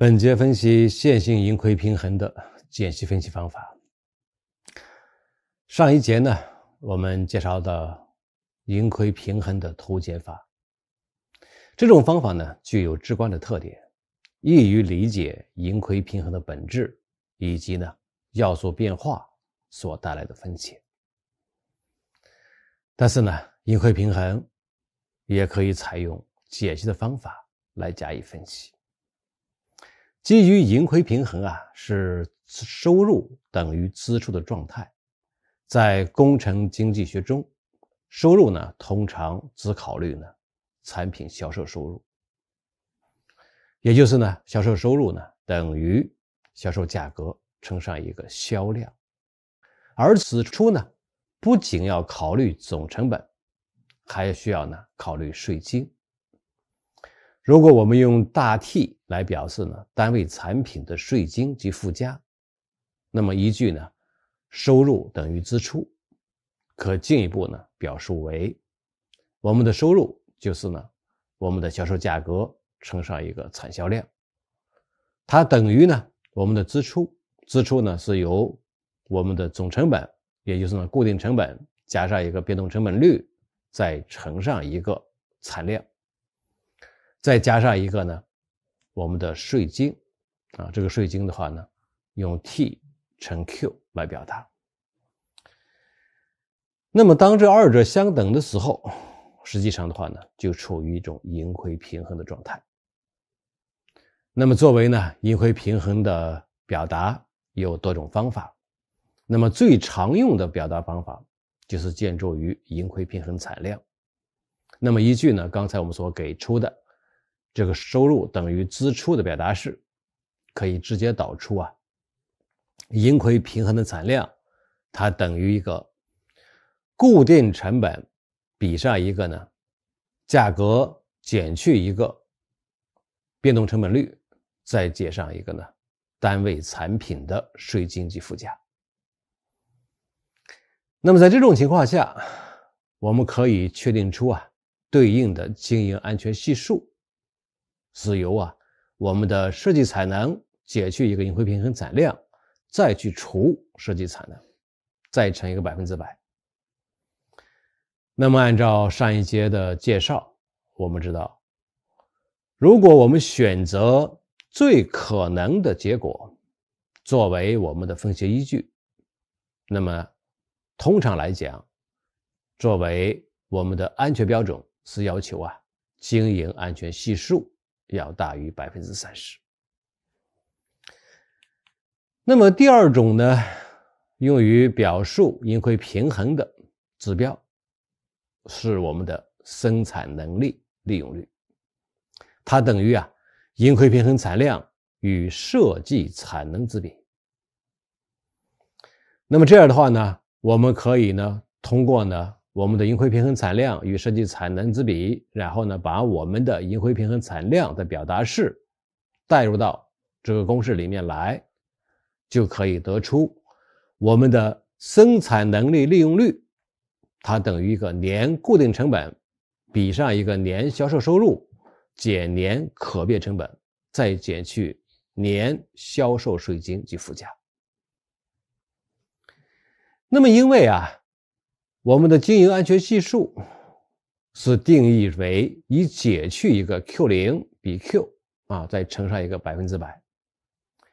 本节分析线性盈亏平衡的解析分析方法。上一节呢，我们介绍到盈亏平衡的图解法。这种方法呢，具有直观的特点，易于理解盈亏平衡的本质，以及呢要素变化所带来的风险。但是呢，盈亏平衡也可以采用解析的方法来加以分析。基于盈亏平衡啊，是收入等于支出的状态。在工程经济学中，收入呢通常只考虑呢产品销售收入，也就是呢销售收入呢等于销售价格乘上一个销量。而支出呢不仅要考虑总成本，还需要呢考虑税金。如果我们用大 T 来表示呢，单位产品的税金及附加，那么依据呢，收入等于支出，可进一步呢表述为，我们的收入就是呢，我们的销售价格乘上一个产销量，它等于呢我们的支出，支出呢是由我们的总成本，也就是呢固定成本加上一个变动成本率，再乘上一个产量。再加上一个呢，我们的税金，啊，这个税金的话呢，用 T 乘 Q 来表达。那么当这二者相等的时候，实际上的话呢，就处于一种盈亏平衡的状态。那么作为呢盈亏平衡的表达，有多种方法。那么最常用的表达方法就是建筑于盈亏平衡产量。那么依据呢刚才我们所给出的。这个收入等于支出的表达式，可以直接导出啊。盈亏平衡的产量，它等于一个固定成本比上一个呢价格减去一个变动成本率，再加上一个呢单位产品的税金及附加。那么在这种情况下，我们可以确定出啊对应的经营安全系数。是由啊，我们的设计产能减去一个盈亏平衡产量，再去除设计产能，再乘一个百分之百。那么按照上一节的介绍，我们知道，如果我们选择最可能的结果作为我们的分析依据，那么通常来讲，作为我们的安全标准是要求啊，经营安全系数。要大于百分之三十。那么第二种呢，用于表述盈亏平衡的指标是我们的生产能力利用率，它等于啊盈亏平衡产量与设计产能之比。那么这样的话呢，我们可以呢通过呢。我们的盈亏平衡产量与设计产能之比，然后呢，把我们的盈亏平衡产量的表达式带入到这个公式里面来，就可以得出我们的生产能力利用率，它等于一个年固定成本比上一个年销售收入减年可变成本，再减去年销售税金及附加。那么因为啊。我们的经营安全系数是定义为以减去一个 Q 零比 Q 啊，再乘上一个百分之百。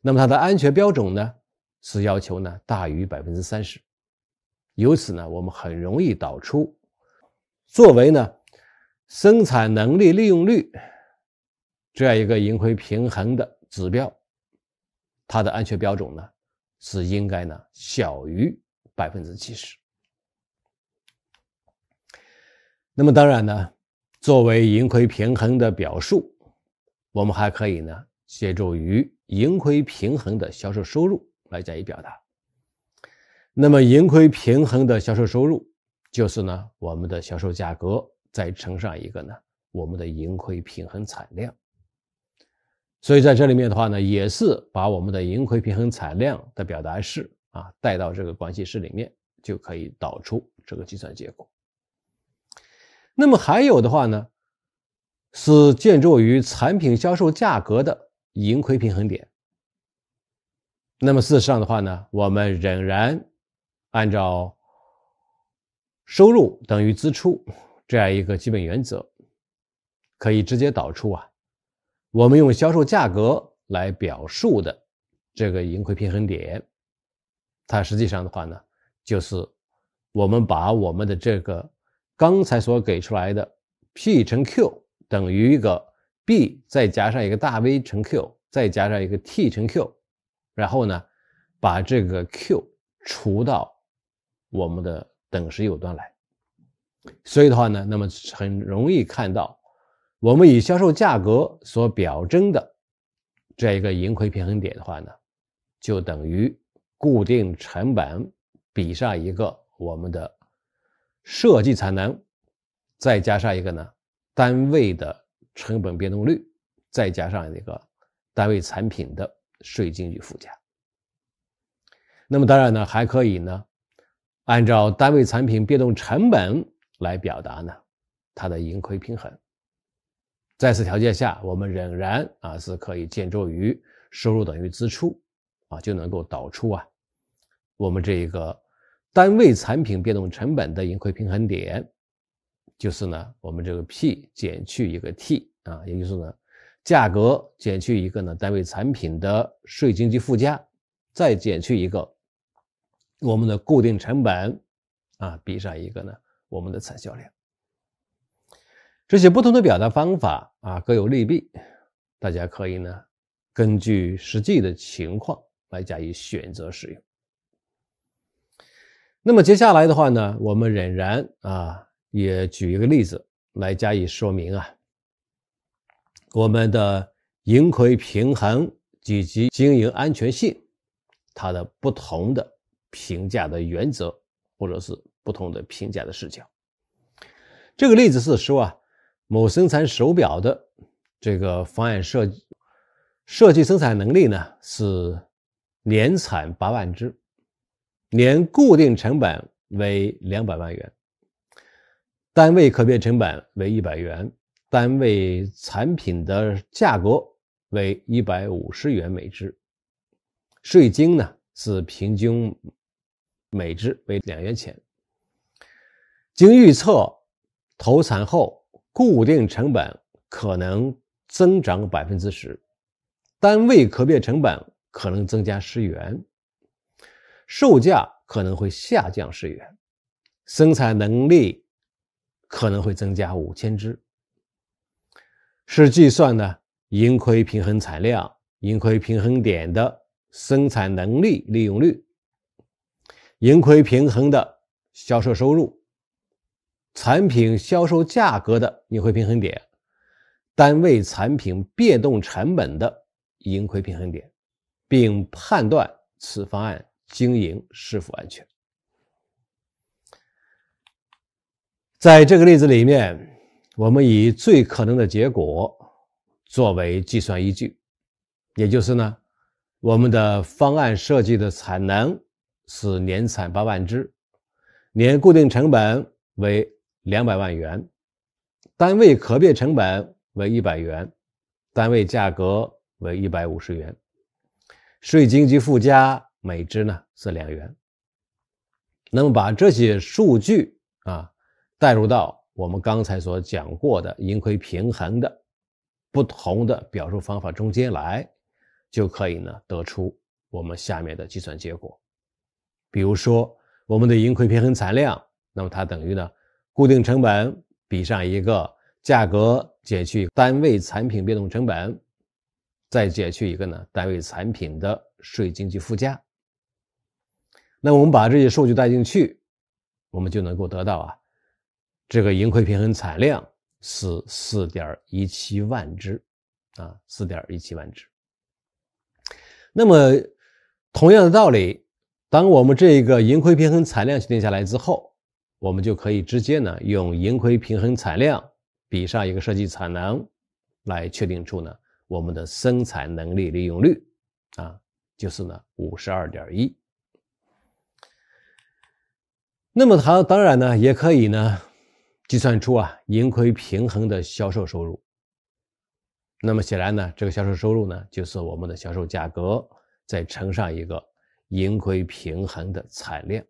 那么它的安全标准呢，是要求呢大于百分之三十。由此呢，我们很容易导出作为呢生产能力利用率这样一个盈亏平衡的指标，它的安全标准呢是应该呢小于百分之七十。那么当然呢，作为盈亏平衡的表述，我们还可以呢借助于盈亏平衡的销售收入来加以表达。那么盈亏平衡的销售收入就是呢我们的销售价格再乘上一个呢我们的盈亏平衡产量。所以在这里面的话呢，也是把我们的盈亏平衡产量的表达式啊带到这个关系式里面，就可以导出这个计算结果。那么还有的话呢，是建筑于产品销售价格的盈亏平衡点。那么事实上的话呢，我们仍然按照收入等于支出这样一个基本原则，可以直接导出啊，我们用销售价格来表述的这个盈亏平衡点，它实际上的话呢，就是我们把我们的这个。刚才所给出来的 P 乘 Q 等于一个 B 再加上一个大 V 乘 Q 再加上一个 T 乘 Q，然后呢把这个 Q 除到我们的等式右端来，所以的话呢，那么很容易看到，我们以销售价格所表征的这样一个盈亏平衡点的话呢，就等于固定成本比上一个我们的。设计产能，再加上一个呢，单位的成本变动率，再加上一个单位产品的税金与附加。那么当然呢，还可以呢，按照单位产品变动成本来表达呢，它的盈亏平衡。在此条件下，我们仍然啊是可以见助于收入等于支出，啊就能够导出啊，我们这一个。单位产品变动成本的盈亏平衡点，就是呢，我们这个 P 减去一个 T 啊，也就是呢，价格减去一个呢单位产品的税金及附加，再减去一个我们的固定成本啊，比上一个呢我们的产销量。这些不同的表达方法啊，各有利弊，大家可以呢根据实际的情况来加以选择使用。那么接下来的话呢，我们仍然啊，也举一个例子来加以说明啊，我们的盈亏平衡以及经营安全性，它的不同的评价的原则或者是不同的评价的视角。这个例子是说啊，某生产手表的这个方案设设计生产能力呢是年产八万只。年固定成本为两百万元，单位可变成本为一百元，单位产品的价格为一百五十元每只，税金呢是平均每只为两元钱。经预测，投产后固定成本可能增长百分之十，单位可变成本可能增加十元。售价可能会下降十元，生产能力可能会增加五千只。是计算呢盈亏平衡产量、盈亏平衡点的生产能力利用率、盈亏平衡的销售收入、产品销售价格的盈亏平衡点、单位产品变动成本的盈亏平衡点，并判断此方案。经营是否安全？在这个例子里面，我们以最可能的结果作为计算依据，也就是呢，我们的方案设计的产能是年产八万只，年固定成本为两百万元，单位可变成本为一百元，单位价格为一百五十元，税金及附加。每只呢是两元。那么把这些数据啊带入到我们刚才所讲过的盈亏平衡的不同的表述方法中间来，就可以呢得出我们下面的计算结果。比如说我们的盈亏平衡产量，那么它等于呢固定成本比上一个价格减去单位产品变动成本，再减去一个呢单位产品的税金及附加。那我们把这些数据带进去，我们就能够得到啊，这个盈亏平衡产量是四点一七万只，啊，四点一七万只。那么同样的道理，当我们这个盈亏平衡产量确定下来之后，我们就可以直接呢用盈亏平衡产量比上一个设计产能，来确定出呢我们的生产能力利用率，啊，就是呢五十二点一。那么它当然呢也可以呢，计算出啊盈亏平衡的销售收入。那么显然呢，这个销售收入呢就是我们的销售价格再乘上一个盈亏平衡的产量。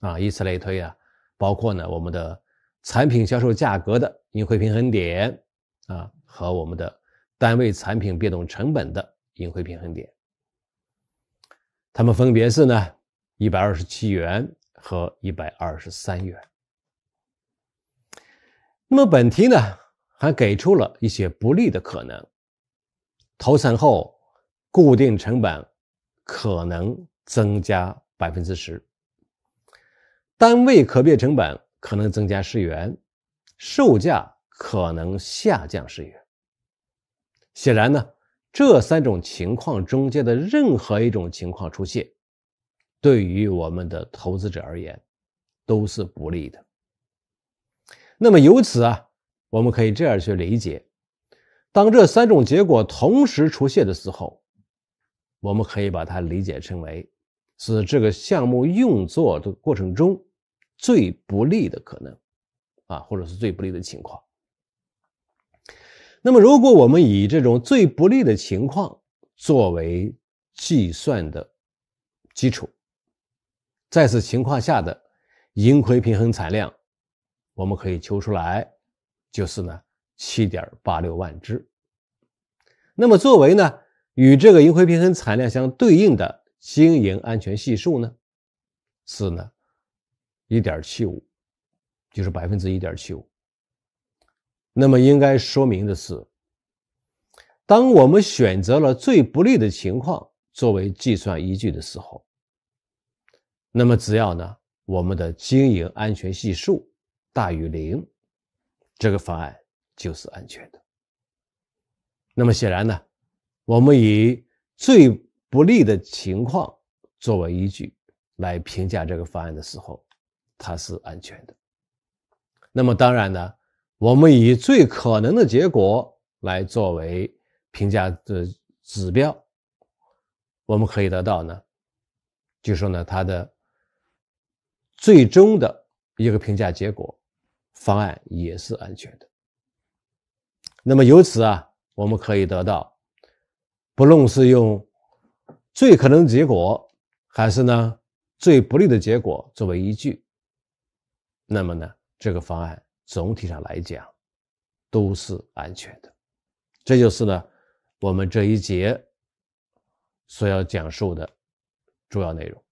啊，以此类推啊，包括呢我们的产品销售价格的盈亏平衡点啊和我们的单位产品变动成本的盈亏平衡点，它们分别是呢一百二十七元。和一百二十三元。那么本题呢，还给出了一些不利的可能：投产后固定成本可能增加百分之十，单位可变成本可能增加十元，售价可能下降十元。显然呢，这三种情况中间的任何一种情况出现。对于我们的投资者而言，都是不利的。那么由此啊，我们可以这样去理解：当这三种结果同时出现的时候，我们可以把它理解成为是这个项目运作的过程中最不利的可能啊，或者是最不利的情况。那么，如果我们以这种最不利的情况作为计算的基础，在此情况下的盈亏平衡产量，我们可以求出来，就是呢七点八六万只。那么作为呢与这个盈亏平衡产量相对应的经营安全系数呢是呢一点七五，就是百分之一点七五。那么应该说明的是，当我们选择了最不利的情况作为计算依据的时候。那么，只要呢我们的经营安全系数大于零，这个方案就是安全的。那么显然呢，我们以最不利的情况作为依据来评价这个方案的时候，它是安全的。那么当然呢，我们以最可能的结果来作为评价的指标，我们可以得到呢，就说呢它的。最终的一个评价结果，方案也是安全的。那么由此啊，我们可以得到，不论是用最可能结果，还是呢最不利的结果作为依据，那么呢这个方案总体上来讲都是安全的。这就是呢我们这一节所要讲述的主要内容。